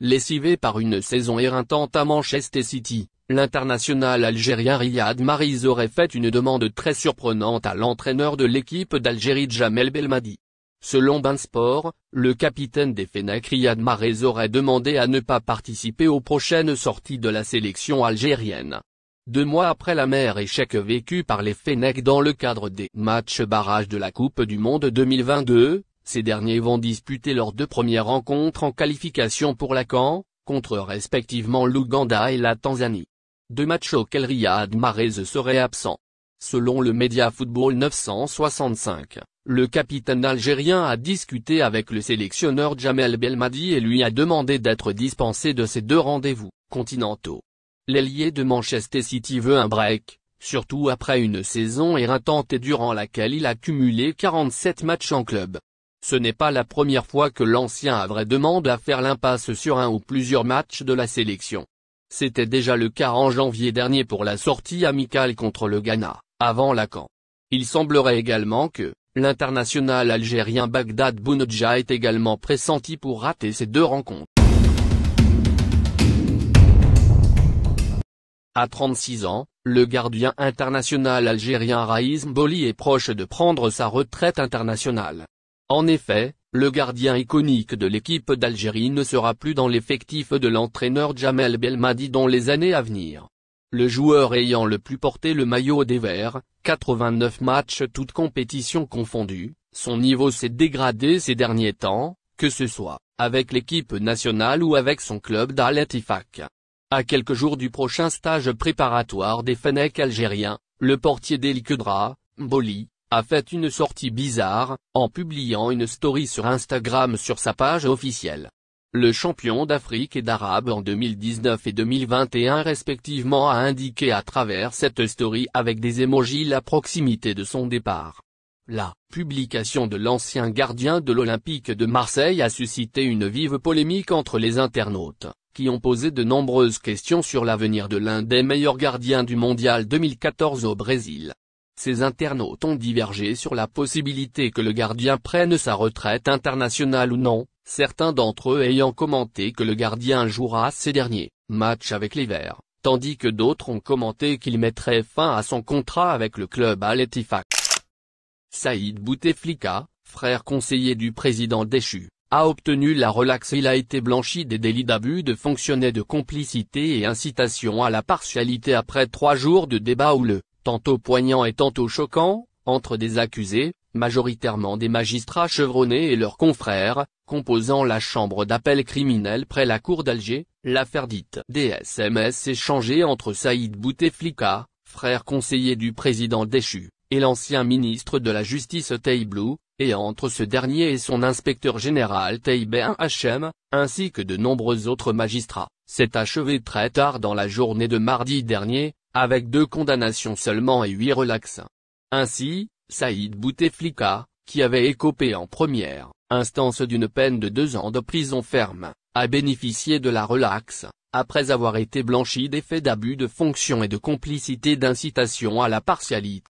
Lessivé par une saison éreintante à Manchester City, l'international algérien Riyad Mahrez aurait fait une demande très surprenante à l'entraîneur de l'équipe d'Algérie Jamel Belmadi. Selon Bainsport, le capitaine des Fenech Riyad Mahrez aurait demandé à ne pas participer aux prochaines sorties de la sélection algérienne. Deux mois après la mer échec vécu par les Fenech dans le cadre des matchs barrages de la Coupe du Monde 2022, ces derniers vont disputer leurs deux premières rencontres en qualification pour la contre respectivement l'Ouganda et la Tanzanie. Deux matchs auxquels Riyad Mahrez serait absent. Selon le média Football 965, le capitaine algérien a discuté avec le sélectionneur Jamel Belmadi et lui a demandé d'être dispensé de ces deux rendez-vous continentaux. L'ailier de Manchester City veut un break, surtout après une saison éreintante et durant laquelle il a cumulé 47 matchs en club. Ce n'est pas la première fois que l'ancien Havre demande à faire l'impasse sur un ou plusieurs matchs de la sélection. C'était déjà le cas en janvier dernier pour la sortie amicale contre le Ghana, avant Lacan. Il semblerait également que, l'international algérien Bagdad Bounodja est également pressenti pour rater ces deux rencontres. À 36 ans, le gardien international algérien Raïs Mboli est proche de prendre sa retraite internationale. En effet, le gardien iconique de l'équipe d'Algérie ne sera plus dans l'effectif de l'entraîneur Jamel Belmadi dans les années à venir. Le joueur ayant le plus porté le maillot des Verts, 89 matchs toutes compétitions confondues, son niveau s'est dégradé ces derniers temps, que ce soit avec l'équipe nationale ou avec son club d'Al etifak À quelques jours du prochain stage préparatoire des Fennecs algériens, le portier d'El Boli, a fait une sortie bizarre, en publiant une story sur Instagram sur sa page officielle. Le champion d'Afrique et d'Arabe en 2019 et 2021 respectivement a indiqué à travers cette story avec des émojis la proximité de son départ. La publication de l'ancien gardien de l'Olympique de Marseille a suscité une vive polémique entre les internautes, qui ont posé de nombreuses questions sur l'avenir de l'un des meilleurs gardiens du mondial 2014 au Brésil. Ces internautes ont divergé sur la possibilité que le gardien prenne sa retraite internationale ou non, certains d'entre eux ayant commenté que le gardien jouera ses derniers matchs avec les Verts, tandis que d'autres ont commenté qu'il mettrait fin à son contrat avec le club à Saïd Bouteflika, frère conseiller du président déchu, a obtenu la relaxe il a été blanchi des délits d'abus de fonctionnaires de complicité et incitation à la partialité après trois jours de débat où le tantôt poignant et tantôt choquant, entre des accusés, majoritairement des magistrats chevronnés et leurs confrères, composant la chambre d'appel criminelle près la cour d'Alger, l'affaire dite d'SMS SMS échangés entre Saïd Bouteflika, frère conseiller du président déchu, et l'ancien ministre de la Justice Teiblou, et entre ce dernier et son inspecteur général B1 HM, ainsi que de nombreux autres magistrats, s'est achevé très tard dans la journée de mardi dernier, avec deux condamnations seulement et huit relaxes. Ainsi, Saïd Bouteflika, qui avait écopé en première instance d'une peine de deux ans de prison ferme, a bénéficié de la relaxe, après avoir été blanchi des faits d'abus de fonction et de complicité d'incitation à la partialité.